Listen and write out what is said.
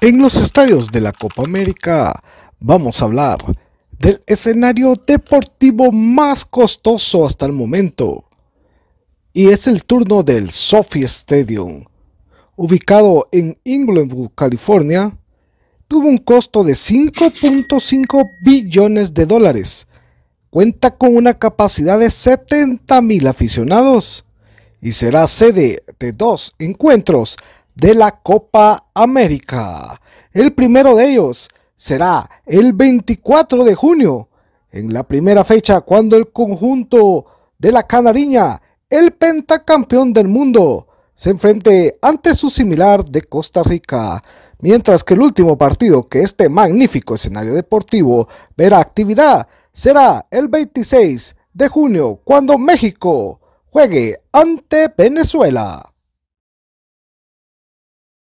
En los estadios de la Copa América vamos a hablar del escenario deportivo más costoso hasta el momento. Y es el turno del Sophie Stadium. Ubicado en Inglewood, California, tuvo un costo de 5.5 billones de dólares. Cuenta con una capacidad de 70.000 aficionados y será sede de dos encuentros de la Copa América. El primero de ellos será el 24 de junio, en la primera fecha cuando el conjunto de la Canariña, el pentacampeón del mundo, se enfrente ante su similar de Costa Rica, mientras que el último partido que este magnífico escenario deportivo verá actividad será el 26 de junio cuando México juegue ante Venezuela.